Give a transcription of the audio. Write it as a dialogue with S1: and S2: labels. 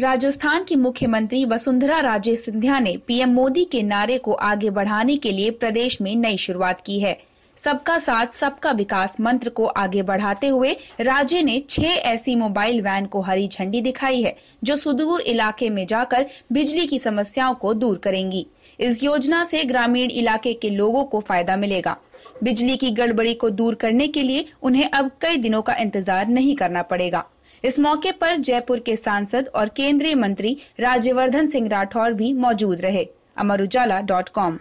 S1: राजस्थान की मुख्यमंत्री वसुंधरा राजे सिंधिया ने पीएम मोदी के नारे को आगे बढ़ाने के लिए प्रदेश में नई शुरुआत की है सबका साथ सबका विकास मंत्र को आगे बढ़ाते हुए राज्य ने छह ऐसी मोबाइल वैन को हरी झंडी दिखाई है जो सुदूर इलाके में जाकर बिजली की समस्याओं को दूर करेंगी इस योजना से ग्रामीण इलाके के लोगों को फायदा मिलेगा बिजली की गड़बड़ी को दूर करने के लिए उन्हें अब कई दिनों का इंतजार नहीं करना पड़ेगा इस मौके पर जयपुर के सांसद और केंद्रीय मंत्री राज्यवर्धन सिंह राठौर भी मौजूद रहे
S2: अमर उजाला डॉट कॉम